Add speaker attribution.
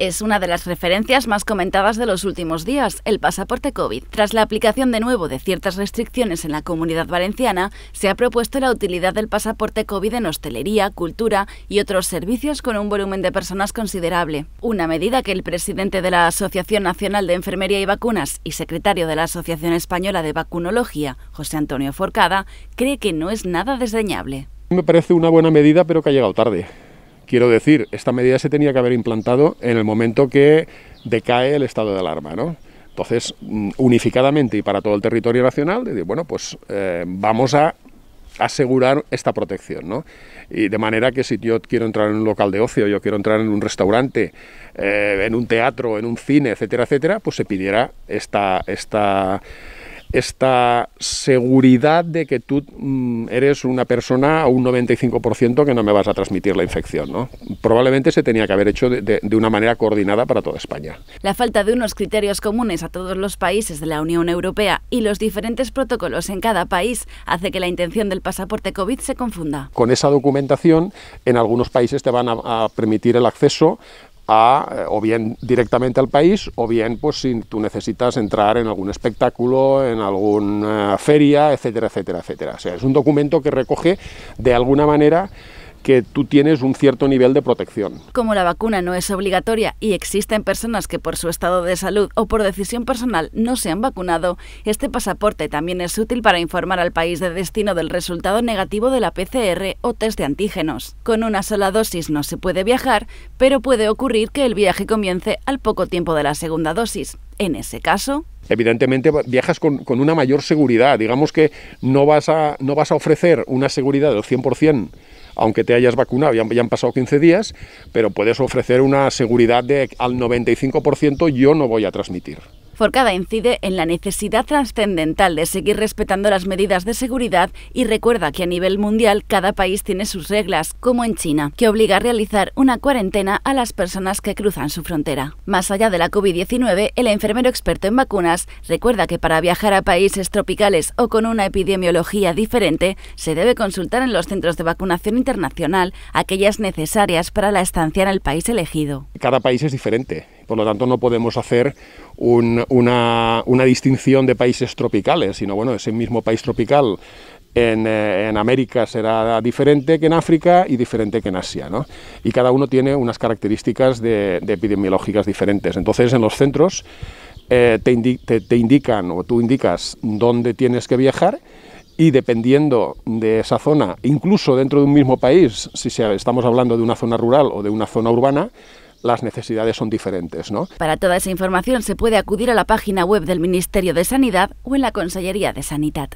Speaker 1: es una de las referencias más comentadas de los últimos días, el pasaporte COVID. Tras la aplicación de nuevo de ciertas restricciones en la comunidad valenciana, se ha propuesto la utilidad del pasaporte COVID en hostelería, cultura y otros servicios con un volumen de personas considerable. Una medida que el presidente de la Asociación Nacional de Enfermería y Vacunas y secretario de la Asociación Española de Vacunología, José Antonio Forcada, cree que no es nada desdeñable.
Speaker 2: Me parece una buena medida, pero que ha llegado tarde. Quiero decir, esta medida se tenía que haber implantado en el momento que decae el estado de alarma, ¿no? Entonces, mm, unificadamente y para todo el territorio nacional, bueno, pues eh, vamos a asegurar esta protección, ¿no? Y de manera que si yo quiero entrar en un local de ocio, yo quiero entrar en un restaurante, eh, en un teatro, en un cine, etcétera, etcétera, pues se pidiera esta, esta esta seguridad de que tú mm, eres una persona a un 95% que no me vas a transmitir la infección. Probablemente se tenía que haber hecho de, una manera coordinada para toda España.
Speaker 1: La falta de unos criterios comunes a todos los países de la Unión Europea y los diferentes protocolos en cada país hace que la intención del pasaporte COVID se confunda.
Speaker 2: Con esa documentación, en algunos países te van a permitir el acceso eh, o bien directamente al país, o bien pues si tú necesitas entrar en algún espectáculo, en alguna eh, feria, etcétera, etcétera, etcétera. O sea, es un documento que recoge de alguna manera que tú tienes un cierto nivel de protección.
Speaker 1: Como la vacuna no es obligatoria y existen personas que por su estado de salud o por decisión personal no se han vacunado, este pasaporte también es útil para informar al país de destino del resultado negativo de la PCR o test de antígenos. Con una sola dosis no se puede viajar, pero puede ocurrir que el viaje comience al poco tiempo de la segunda dosis. En ese caso,
Speaker 2: evidentemente viajas con, una mayor seguridad. Digamos que no vas a, no vas a ofrecer una seguridad del 100% aunque te hayas vacunado, ya, han pasado 15 días, pero puedes ofrecer una seguridad de al 95% yo no voy a transmitir
Speaker 1: cada incide en la necesidad trascendental de seguir respetando las medidas de seguridad y recuerda que a nivel mundial cada país tiene sus reglas, como en China, que obliga a realizar una cuarentena a las personas que cruzan su frontera. Más allá de la COVID-19, el enfermero experto en vacunas recuerda que para viajar a países tropicales o con una epidemiología diferente, se debe consultar en los centros de vacunación internacional aquellas necesarias para la estancia en el país elegido.
Speaker 2: Cada país es diferente por lo tanto, no podemos hacer una, distinción de países tropicales, sino bueno, ese mismo país tropical en, eh, América será diferente que en África y diferente que en Asia. Y cada uno tiene unas características de, epidemiológicas diferentes. Entonces, en los centros eh, te, indican o tú indicas dónde tienes que viajar. Y dependiendo de esa zona, incluso dentro de un mismo país, si estamos hablando de una zona rural o de una zona urbana, las necesidades son diferentes. ¿no?
Speaker 1: Para toda esa información se puede acudir a la página web del Ministerio de Sanidad o en la Consellería de Sanidad.